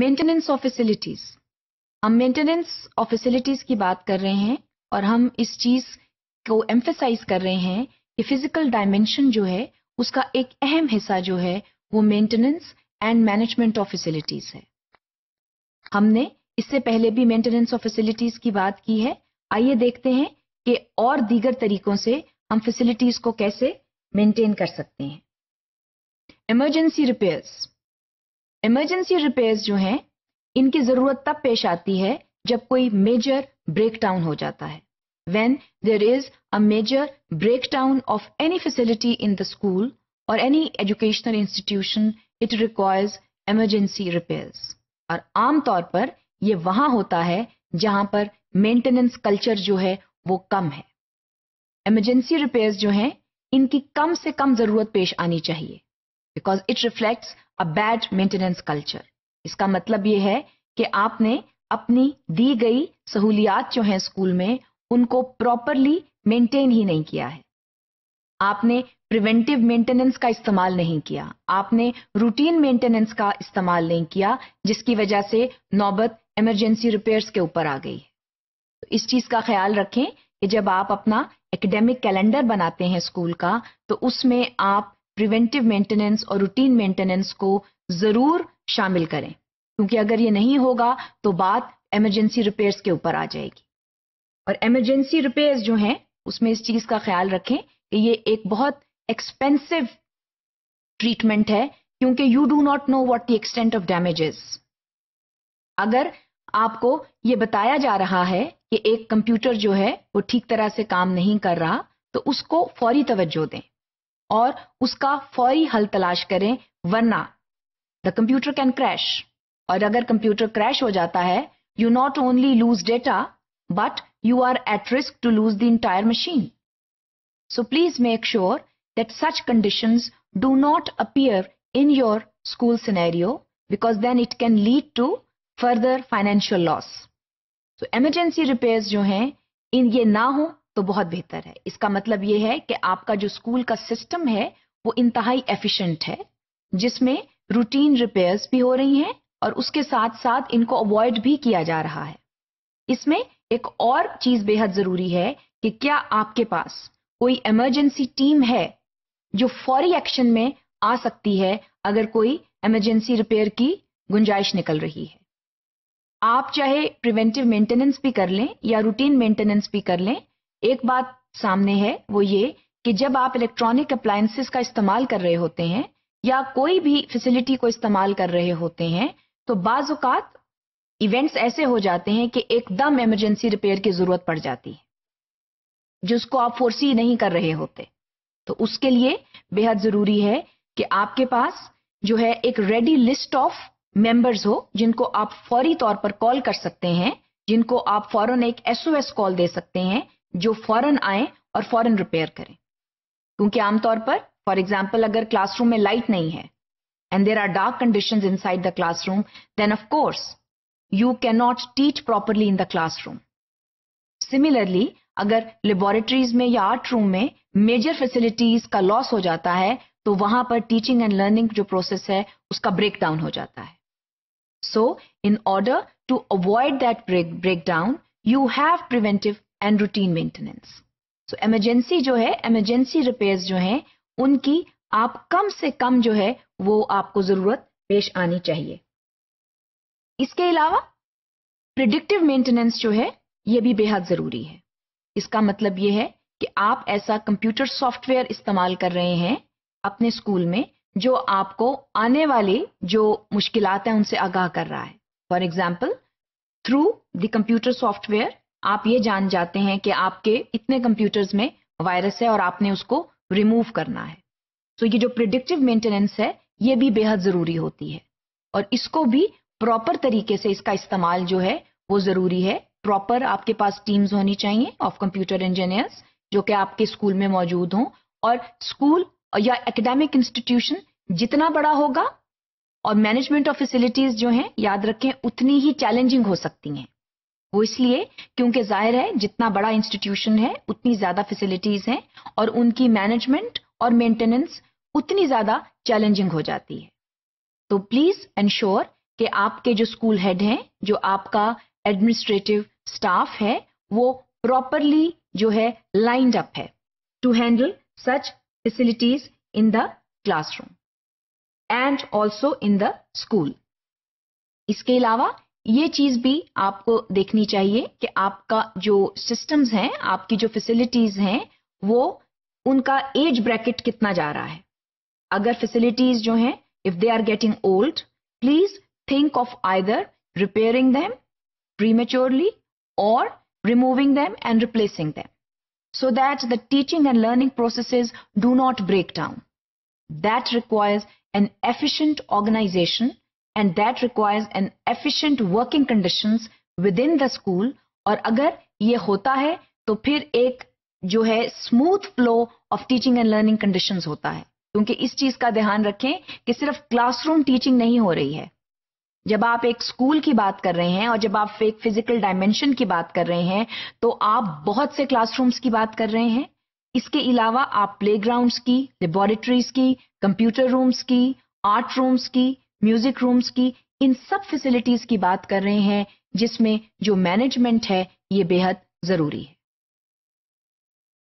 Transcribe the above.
maintenance of facilities हम maintenance of facilities की बात कर रहे हैं और हम इस चीज को एम्फेसाइज कर रहे हैं कि फिजिकल डायमेंशन जो है उसका एक अहम हिस्सा जो है वो maintenance and management of facilities है हमने इससे पहले भी मेंटेनेंस ऑफ फैसिलिटीज की बात की है आइए देखते हैं कि और दीगर तरीकों से हम फैसिलिटीज को कैसे मेंटेन कर सकते हैं इमरजेंसी रिपेयर्स इमरजेंसी रिपेयर्स जो हैं इनकी ज़रूरत तब पेश आती है जब कोई मेजर ब्रेकडाउन हो जाता है there is a major break down of any facility in the school और any educational institution it requires emergency repairs और आमतौर पर ये वहां होता है जहां पर मेंटेनेंस कल्चर जो है वो कम है इमरजेंसी रिपेयर्स जो हैं इनकी कम से कम जरूरत पेश आनी चाहिए because it reflects a bad maintenance culture इसका मतलब ये है कि आपने अपनी दी गई सहूलियात जो हैं स्कूल में उनको प्रॉपरली मेंटेन ही नहीं किया है आपने प्रिवेंटिव मेंटेनेंस का इस्तेमाल नहीं किया आपने रूटीन मेंटेनेंस का इस्तेमाल नहीं किया जिसकी वजह से नौबत इमरजेंसी रिपेयर्स के ऊपर आ गई है तो इस चीज़ का ख्याल रखें कि जब आप अपना एकेडमिक कैलेंडर बनाते हैं स्कूल का तो उसमें आप प्रिवेंटिव मेंटेनेंस और रूटीन मेंटेनेंस को जरूर शामिल करें क्योंकि अगर ये नहीं होगा तो बात एमरजेंसी रिपेयर्स के ऊपर आ जाएगी और एमरजेंसी रिपेयर्स जो हैं उसमें इस चीज का ख्याल रखें कि ये एक बहुत एक्सपेंसिव ट्रीटमेंट है क्योंकि you do not know what the extent of damages अगर आपको ये बताया जा रहा है कि एक कंप्यूटर जो है वो ठीक तरह से काम नहीं कर रहा तो उसको फौरी तवज्जो दें और उसका फौरी हल तलाश करें वरना द कंप्यूटर कैन क्रैश और अगर कंप्यूटर क्रैश हो जाता है you not only lose data but you are at risk to lose the entire machine so please make sure that such condition do not appear in your school scenario because then it can lead to further financial loss तो emergency repairs जो हैं इन ये ना हो तो बहुत बेहतर है इसका मतलब ये है कि आपका जो स्कूल का सिस्टम है वो इंतहाई एफिशिएंट है जिसमें रूटीन रिपेयर्स भी हो रही हैं और उसके साथ साथ इनको अवॉइड भी किया जा रहा है इसमें एक और चीज बेहद जरूरी है कि क्या आपके पास कोई इमरजेंसी टीम है जो फौरी एक्शन में आ सकती है अगर कोई इमरजेंसी रिपेयर की गुंजाइश निकल रही है आप चाहे प्रिवेंटिव मेंटेनेंस भी कर लें या रूटीन मेंटेनेंस भी कर लें एक बात सामने है वो ये कि जब आप इलेक्ट्रॉनिक अप्लायंसेस का इस्तेमाल कर रहे होते हैं या कोई भी फैसिलिटी को इस्तेमाल कर रहे होते हैं तो बाज़ात इवेंट्स ऐसे हो जाते हैं कि एकदम इमरजेंसी रिपेयर की जरूरत पड़ जाती है जिसको आप फोर्सी नहीं कर रहे होते तो उसके लिए बेहद जरूरी है कि आपके पास जो है एक रेडी लिस्ट ऑफ मेंबर्स हो जिनको आप फौरी तौर पर कॉल कर सकते हैं जिनको आप फौरन एक एसओएस कॉल दे सकते हैं जो फौरन आए और फौरन रिपेयर करें क्योंकि आमतौर पर फॉर एग्जाम्पल अगर क्लासरूम में लाइट नहीं है and there are dark condition inside the classroom then of course you can not teach properly in the classroom similarly अगर लेबोरेटरीज में या आर्ट रूम में मेजर फैसिलिटीज का लॉस हो जाता है तो वहां पर टीचिंग एंड लर्निंग जो प्रोसेस है उसका ब्रेक डाउन हो जाता है so in order to avoid that break break down you have preventive and routine maintenance so emergency जो है एमरजेंसी रिपेयर्स जो हैं उनकी आप कम से कम जो है वो आपको ज़रूरत पेश आनी चाहिए इसके अलावा प्रिडिक्टिव मेंटेनेंस जो है ये भी बेहद ज़रूरी है इसका मतलब ये है कि आप ऐसा कंप्यूटर सॉफ्टवेयर इस्तेमाल कर रहे हैं अपने स्कूल में जो आपको आने वाली जो मुश्किलात हैं उनसे आगाह कर रहा है for example through the computer software आप ये जान जाते हैं कि आपके इतने कंप्यूटर्स में वायरस है और आपने उसको रिमूव करना है तो so ये जो प्रिडिक्टिव मेंटेनेंस है ये भी बेहद ज़रूरी होती है और इसको भी प्रॉपर तरीके से इसका इस्तेमाल जो है वो ज़रूरी है प्रॉपर आपके पास टीम्स होनी चाहिए ऑफ कंप्यूटर इंजीनियर्स जो कि आपके स्कूल में मौजूद हों और स्कूल या एकेडमिक इंस्टीट्यूशन जितना बड़ा होगा और मैनेजमेंट ऑफ फैसिलिटीज़ जो हैं याद रखें उतनी ही चैलेंजिंग हो सकती हैं वो इसलिए क्योंकि जाहिर है जितना बड़ा इंस्टीट्यूशन है उतनी ज़्यादा फैसिलिटीज़ हैं और उनकी मैनेजमेंट और मेंटेनेंस उतनी ज़्यादा चैलेंजिंग हो जाती है तो प्लीज़ इंश्योर कि आपके जो स्कूल हेड हैं जो आपका एडमिनिस्ट्रेटिव स्टाफ है वो प्रॉपरली जो है लाइंड अप है to handle such facilities in the classroom and also in the school इसके अलावा ये चीज भी आपको देखनी चाहिए कि आपका जो सिस्टम्स हैं आपकी जो फैसिलिटीज हैं वो उनका एज ब्रैकेट कितना जा रहा है अगर फैसिलिटीज जो हैं if they are getting old please think of either repairing them prematurely और removing them and replacing them so that the teaching and learning process do not break down that requires an efficient organisation and that requires an an working working within the school और अगर ये होता है तो फिर एक जो है smooth flow of teaching and learning conditions होता है क्योंकि इस चीज का ध्यान रखें कि सिर्फ क्लासरूम टीचिंग नहीं हो रही है जब आप एक स्कूल की बात कर रहे हैं और जब आप एक फिजिकल डायमेंशन की बात कर रहे हैं तो आप बहुत से क्लासरूम्स की बात कर रहे हैं इसके अलावा आप प्लेग्राउंड्स की लेबोरेटरीज की कंप्यूटर रूम्स की आर्ट रूम्स की म्यूजिक रूम्स की इन सब फैसिलिटीज की बात कर रहे हैं जिसमें जो मैनेजमेंट है ये बेहद जरूरी है